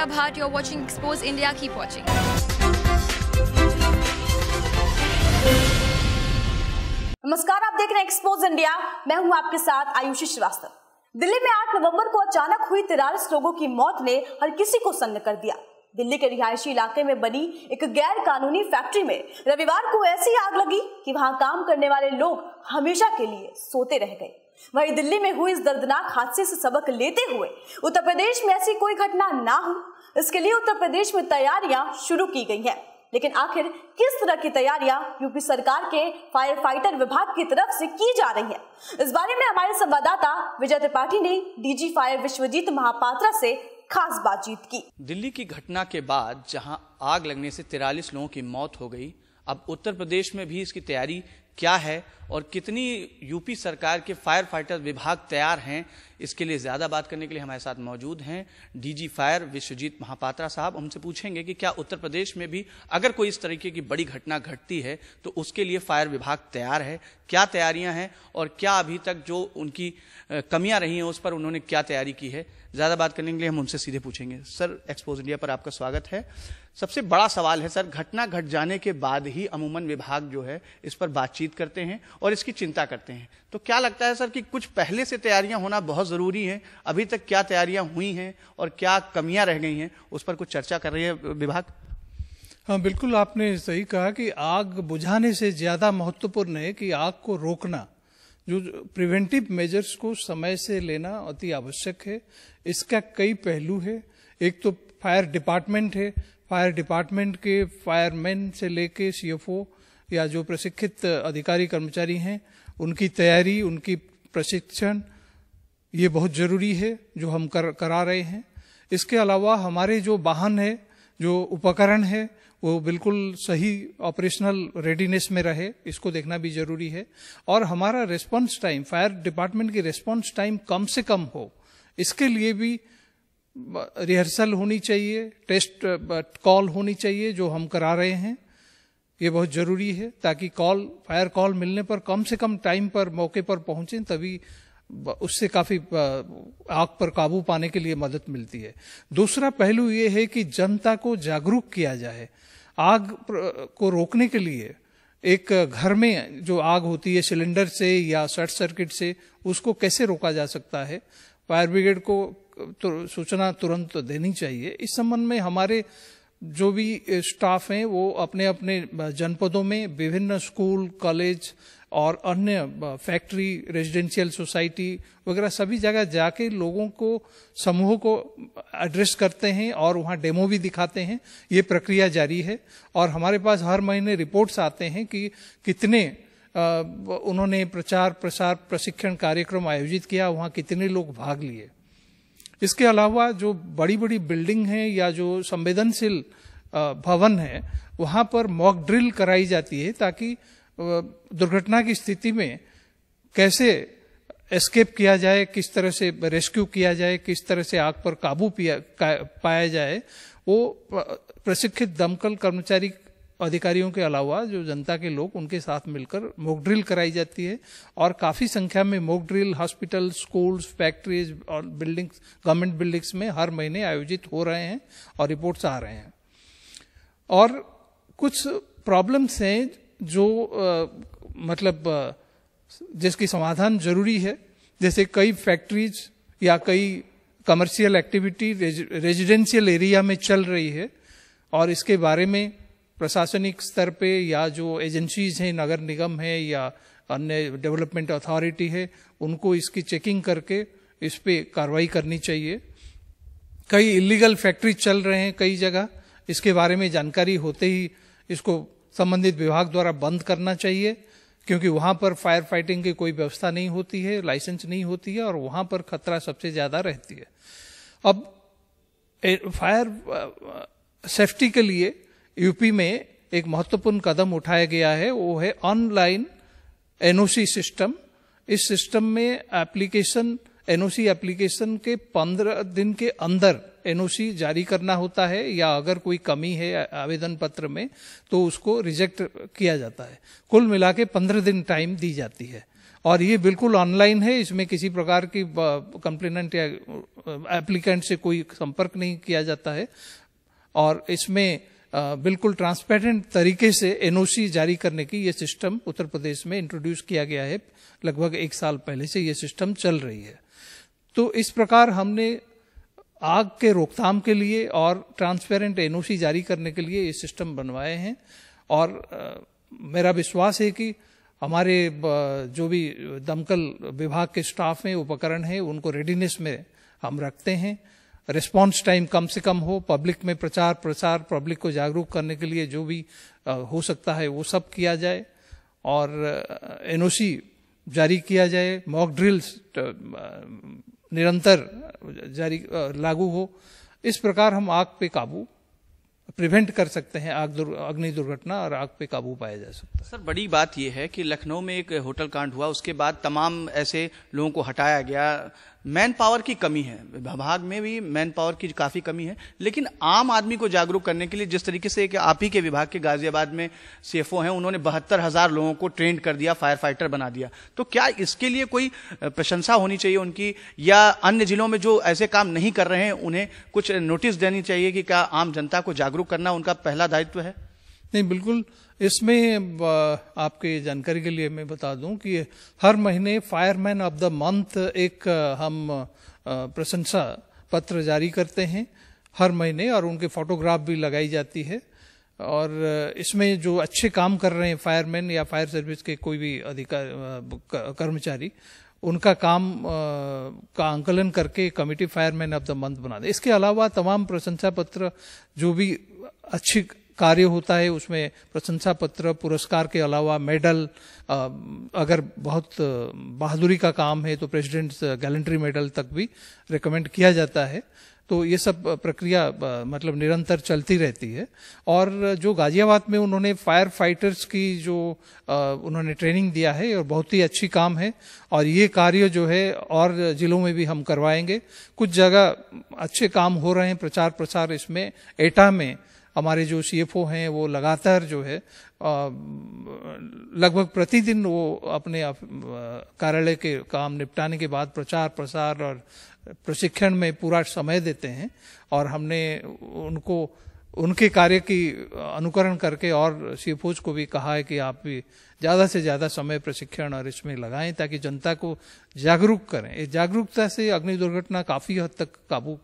Priya Bhatt. You're watching Expose India. Keep watching. नमस्कार आप देख रहे हैं एक्सपोज इंडिया मैं हूं आपके साथ आयुषी श्रीवास्तव दिल्ली में 8 नवंबर को अचानक हुई तिरालीस लोगों की मौत ने हर किसी को सन्न कर दिया दिल्ली के रिहायशी इलाके में बनी एक गैर कानूनी फैक्ट्री में रविवार को ऐसी आग लगी कि वहां काम करने वाले लोग हमेशा के लिए सोते रह गए वहीं दिल्ली में हुई इस दर्दनाक हादसे से सबक लेते हुए उत्तर प्रदेश में ऐसी कोई घटना ना हो इसके लिए उत्तर प्रदेश में तैयारियां शुरू की गई हैं लेकिन आखिर किस तरह की तैयारियां यूपी सरकार के फायर फाइटर विभाग की तरफ से की जा रही है इस बारे में हमारे संवाददाता विजय त्रिपाठी ने डीजी फायर विश्वजीत महापात्रा से खास बातचीत की दिल्ली की घटना के बाद जहां आग लगने से तिरालीस लोगों की मौत हो गई अब उत्तर प्रदेश में भी इसकी तैयारी क्या है और कितनी यूपी सरकार के फायर फाइटर विभाग तैयार हैं इसके लिए ज़्यादा बात करने के लिए हमारे साथ मौजूद हैं डीजी फायर विश्वजीत महापात्रा साहब हमसे पूछेंगे कि क्या उत्तर प्रदेश में भी अगर कोई इस तरीके की बड़ी घटना घटती है तो उसके लिए फायर विभाग तैयार है क्या तैयारियां हैं और क्या अभी तक जो उनकी कमियां रही हैं उस पर उन्होंने क्या तैयारी की है ज़्यादा बात करने के लिए हम उनसे सीधे पूछेंगे सर एक्सपोज इंडिया पर आपका स्वागत है सबसे बड़ा सवाल है सर घटना घट जाने के बाद ही अमूमन विभाग जो है इस पर बातचीत करते हैं और इसकी चिंता करते हैं तो क्या लगता है सर कि कुछ पहले से तैयारियां होना बहुत ज़रूरी है अभी तक क्या तैयारियां हुई हैं और क्या कमियां रह गई हैं उस पर कुछ चर्चा कर रही है विभाग हाँ बिल्कुल आपने सही कहा कि आग बुझाने से ज़्यादा महत्वपूर्ण है कि आग को रोकना जो प्रिवेंटिव मेजर्स को समय से लेना अति आवश्यक है इसका कई पहलू है एक तो फायर डिपार्टमेंट है फायर डिपार्टमेंट के फायरमैन से लेके सीएफओ या जो प्रशिक्षित अधिकारी कर्मचारी हैं उनकी तैयारी उनकी प्रशिक्षण ये बहुत ज़रूरी है जो हम कर करा रहे हैं इसके अलावा हमारे जो वाहन है जो उपकरण है वो बिल्कुल सही ऑपरेशनल रेडीनेस में रहे इसको देखना भी जरूरी है और हमारा रेस्पॉन्स टाइम फायर डिपार्टमेंट की रेस्पॉन्स टाइम कम से कम हो इसके लिए भी रिहर्सल होनी चाहिए टेस्ट कॉल होनी चाहिए जो हम करा रहे हैं ये बहुत ज़रूरी है ताकि कॉल फायर कॉल मिलने पर कम से कम टाइम पर मौके पर पहुंचें तभी उससे काफ़ी आग पर काबू पाने के लिए मदद मिलती है दूसरा पहलू ये है कि जनता को जागरूक किया जाए आग को रोकने के लिए एक घर में जो आग होती है सिलेंडर से या शॉर्ट सर्किट से उसको कैसे रोका जा सकता है फायर ब्रिगेड को सूचना तुरंत देनी चाहिए इस संबंध में हमारे जो भी स्टाफ हैं वो अपने अपने जनपदों में विभिन्न स्कूल कॉलेज और अन्य फैक्ट्री रेजिडेंशियल सोसाइटी वगैरह सभी जगह जाके लोगों को समूह को एड्रेस करते हैं और वहाँ डेमो भी दिखाते हैं ये प्रक्रिया जारी है और हमारे पास हर महीने रिपोर्ट्स आते हैं कि कितने उन्होंने प्रचार प्रसार प्रशिक्षण कार्यक्रम आयोजित किया वहाँ कितने लोग भाग लिए इसके अलावा जो बड़ी बड़ी बिल्डिंग हैं या जो संवेदनशील भवन है वहाँ पर मॉक ड्रिल कराई जाती है ताकि दुर्घटना की स्थिति में कैसे एस्केप किया जाए किस तरह से रेस्क्यू किया जाए किस तरह से आग पर काबू पाया जाए वो प्रशिक्षित दमकल कर्मचारी अधिकारियों के अलावा जो जनता के लोग उनके साथ मिलकर मोक ड्रिल कराई जाती है और काफ़ी संख्या में mock drill hospital schools factories और बिल्डिंग्स गवर्नमेंट बिल्डिंग्स में हर महीने आयोजित हो रहे हैं और रिपोर्ट्स आ रहे हैं और कुछ प्रॉब्लम्स हैं जो आ, मतलब जिसकी समाधान जरूरी है जैसे कई फैक्ट्रीज या कई कमर्शियल एक्टिविटी रेजिडेंशियल एरिया में चल रही है और इसके बारे में प्रशासनिक स्तर पे या जो एजेंसीज हैं नगर निगम है या अन्य डेवलपमेंट अथॉरिटी है उनको इसकी चेकिंग करके इस पर कार्रवाई करनी चाहिए कई इलीगल फैक्ट्री चल रहे हैं कई जगह इसके बारे में जानकारी होते ही इसको संबंधित विभाग द्वारा बंद करना चाहिए क्योंकि वहां पर फायर फाइटिंग की कोई व्यवस्था नहीं होती है लाइसेंस नहीं होती है और वहां पर खतरा सबसे ज्यादा रहती है अब फायर सेफ्टी के लिए यूपी में एक महत्वपूर्ण कदम उठाया गया है वो है ऑनलाइन एनओसी सिस्टम इस सिस्टम में एप्लीकेशन एनओसी एप्लीकेशन के पंद्रह दिन के अंदर एनओसी जारी करना होता है या अगर कोई कमी है आवेदन पत्र में तो उसको रिजेक्ट किया जाता है कुल मिला के पंद्रह दिन टाइम दी जाती है और ये बिल्कुल ऑनलाइन है इसमें किसी प्रकार की कंप्लेनेंट या एप्लीकेंट से कोई संपर्क नहीं किया जाता है और इसमें बिल्कुल ट्रांसपेरेंट तरीके से एनओसी जारी करने की यह सिस्टम उत्तर प्रदेश में इंट्रोड्यूस किया गया है लगभग एक साल पहले से ये सिस्टम चल रही है तो इस प्रकार हमने आग के रोकथाम के लिए और ट्रांसपेरेंट एनओसी जारी करने के लिए ये सिस्टम बनवाए हैं और मेरा विश्वास है कि हमारे जो भी दमकल विभाग के स्टाफ हैं उपकरण हैं उनको रेडीनेस में हम रखते हैं रिस्पांस टाइम कम से कम हो पब्लिक में प्रचार प्रसार पब्लिक को जागरूक करने के लिए जो भी हो सकता है वो सब किया जाए और एनओसी जारी किया जाए मॉक ड्रिल्स निरंतर जारी लागू हो इस प्रकार हम आग पे काबू प्रिवेंट कर सकते हैं आग दुर, अग्नि दुर्घटना और आग पे काबू पाया जा सकता है सर बड़ी बात यह है कि लखनऊ में एक होटल कांड हुआ उसके बाद तमाम ऐसे लोगों को हटाया गया मैन पावर की कमी है विभाग में भी मैन पावर की काफी कमी है लेकिन आम आदमी को जागरूक करने के लिए जिस तरीके से एक आप ही के विभाग के गाजियाबाद में सीएफओ हैं उन्होंने बहत्तर हजार लोगों को ट्रेंड कर दिया फायर फाइटर बना दिया तो क्या इसके लिए कोई प्रशंसा होनी चाहिए उनकी या अन्य जिलों में जो ऐसे काम नहीं कर रहे हैं उन्हें कुछ नोटिस देनी चाहिए कि क्या आम जनता को जागरूक करना उनका पहला दायित्व है नहीं बिल्कुल इसमें आपके जानकारी के लिए मैं बता दूं कि हर महीने फायरमैन ऑफ द मंथ एक हम प्रशंसा पत्र जारी करते हैं हर महीने और उनके फोटोग्राफ भी लगाई जाती है और इसमें जो अच्छे काम कर रहे हैं फायरमैन या फायर सर्विस के कोई भी अधिकार कर्मचारी उनका काम का आंकलन करके committee fireman of the month बना दे इसके अलावा तमाम प्रशंसा पत्र जो भी अच्छी कार्य होता है उसमें प्रशंसा पत्र पुरस्कार के अलावा मेडल अगर बहुत बहादुरी का काम है तो प्रेसिडेंट्स गैलेंट्री मेडल तक भी रिकमेंड किया जाता है तो ये सब प्रक्रिया मतलब निरंतर चलती रहती है और जो गाजियाबाद में उन्होंने फायर फाइटर्स की जो उन्होंने ट्रेनिंग दिया है और बहुत ही अच्छी काम है और ये कार्य जो है और ज़िलों में भी हम करवाएंगे कुछ जगह अच्छे काम हो रहे हैं प्रचार प्रसार इसमें एटा में हमारे जो सी हैं वो लगातार जो है लगभग प्रतिदिन वो अपने कार्यालय के काम निपटाने के बाद प्रचार प्रसार और प्रशिक्षण में पूरा समय देते हैं और हमने उनको उनके कार्य की अनुकरण करके और सी को भी कहा है कि आप भी ज़्यादा से ज़्यादा समय प्रशिक्षण और इसमें लगाएं ताकि जनता को जागरूक करें इस जागरूकता से अग्नि दुर्घटना काफ़ी हद तक काबू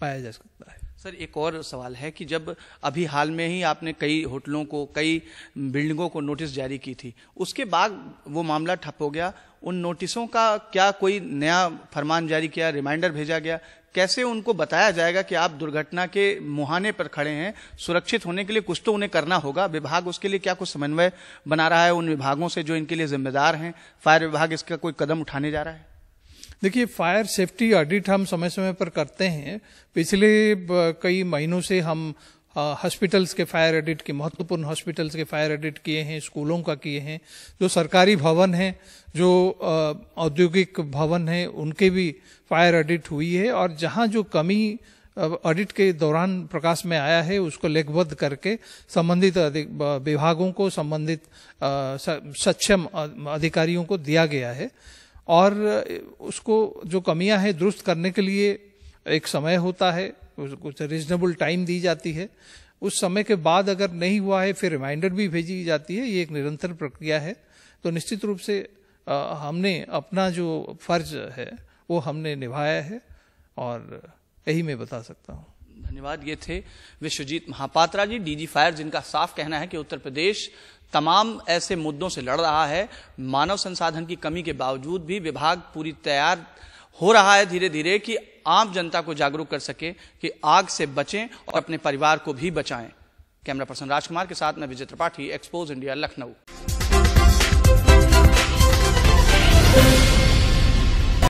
पाया जा सकता है सर एक और सवाल है कि जब अभी हाल में ही आपने कई होटलों को कई बिल्डिंगों को नोटिस जारी की थी उसके बाद वो मामला ठप हो गया उन नोटिसों का क्या कोई नया फरमान जारी किया रिमाइंडर भेजा गया कैसे उनको बताया जाएगा कि आप दुर्घटना के मुहाने पर खड़े हैं सुरक्षित होने के लिए कुछ तो उन्हें करना होगा विभाग उसके लिए क्या कुछ समन्वय बना रहा है उन विभागों से जो इनके लिए जिम्मेदार हैं फायर विभाग इसका कोई कदम उठाने जा रहा है देखिए फायर सेफ्टी ऑडिट हम समय समय पर करते हैं पिछले कई महीनों से हम हॉस्पिटल्स के फायर ऑडिट के महत्वपूर्ण हॉस्पिटल्स के फायर ऑडिट किए हैं स्कूलों का किए हैं जो सरकारी भवन हैं जो औद्योगिक भवन हैं उनके भी फायर ऑडिट हुई है और जहाँ जो कमी ऑडिट के दौरान प्रकाश में आया है उसको लेखबद्ध करके संबंधित विभागों को संबंधित सक्षम अधिकारियों को दिया गया है और उसको जो कमियां हैं दुरुस्त करने के लिए एक समय होता है कुछ रिजनेबल टाइम दी जाती है उस समय के बाद अगर नहीं हुआ है फिर रिमाइंडर भी भेजी जाती है ये एक निरंतर प्रक्रिया है तो निश्चित रूप से आ, हमने अपना जो फर्ज है वो हमने निभाया है और यही मैं बता सकता हूँ धन्यवाद ये थे विश्वजीत महापात्रा जी डीजी फायर जिनका साफ कहना है कि उत्तर प्रदेश तमाम ऐसे मुद्दों से लड़ रहा है मानव संसाधन की कमी के बावजूद भी विभाग पूरी तैयार हो रहा है धीरे धीरे कि आम जनता को जागरूक कर सके कि आग से बचें और अपने परिवार को भी बचाएं कैमरा पर्सन राजकुमार के साथ मैं विजय त्रिपाठी एक्सपोज इंडिया लखनऊ